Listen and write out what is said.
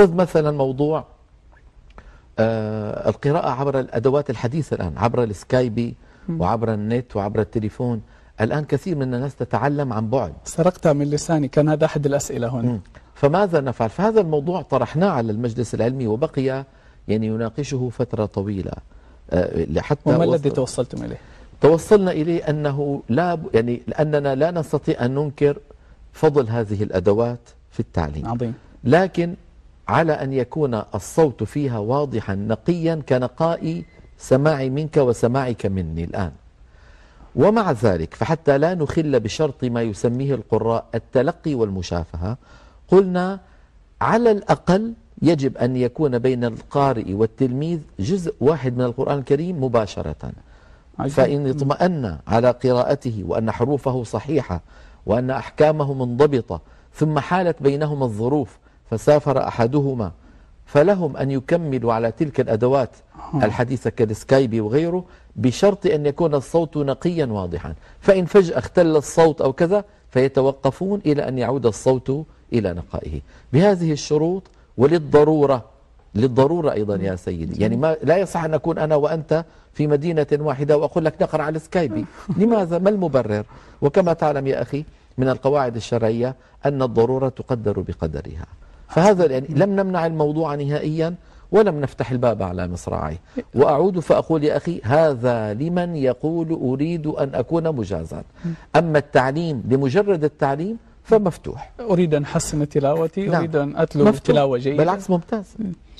خذ مثلا موضوع آه، القراءة عبر الأدوات الحديثة الآن عبر السكايبي وعبر النت وعبر التليفون الآن كثير من الناس تتعلم عن بعد سرقت من لساني كان هذا أحد الأسئلة هنا فماذا نفعل فهذا الموضوع طرحناه على المجلس العلمي وبقي يعني يناقشه فترة طويلة آه، حتى وما الذي توصلتم إليه توصلنا إليه أنه لا يعني لأننا لا نستطيع أن ننكر فضل هذه الأدوات في التعليم عظيم لكن على أن يكون الصوت فيها واضحا نقيا كنقاء سماعي منك وسماعك مني الآن ومع ذلك فحتى لا نخل بشرط ما يسميه القراء التلقي والمشافهة قلنا على الأقل يجب أن يكون بين القارئ والتلميذ جزء واحد من القرآن الكريم مباشرة فإن اطمأن على قراءته وأن حروفه صحيحة وأن أحكامه منضبطة ثم حالت بينهما الظروف فسافر أحدهما فلهم أن يكملوا على تلك الأدوات الحديثة كالسكايبي وغيره بشرط أن يكون الصوت نقيا واضحا فإن فجأة اختل الصوت أو كذا فيتوقفون إلى أن يعود الصوت إلى نقائه بهذه الشروط وللضرورة للضرورة أيضا يا سيدي يعني ما لا يصح أن أكون أنا وأنت في مدينة واحدة وأقول لك نقرأ على سكايبي لماذا ما المبرر وكما تعلم يا أخي من القواعد الشرعية أن الضرورة تقدر بقدرها فهذا يعني لم نمنع الموضوع نهائيا ولم نفتح الباب على مصراعيه وأعود فأقول يا أخي هذا لمن يقول أريد أن أكون مجازا أما التعليم لمجرد التعليم فمفتوح أريد أن أحسن تلاوتي نعم. أريد أن أتلو مفتوح. تلاوة جيدة بالعكس ممتاز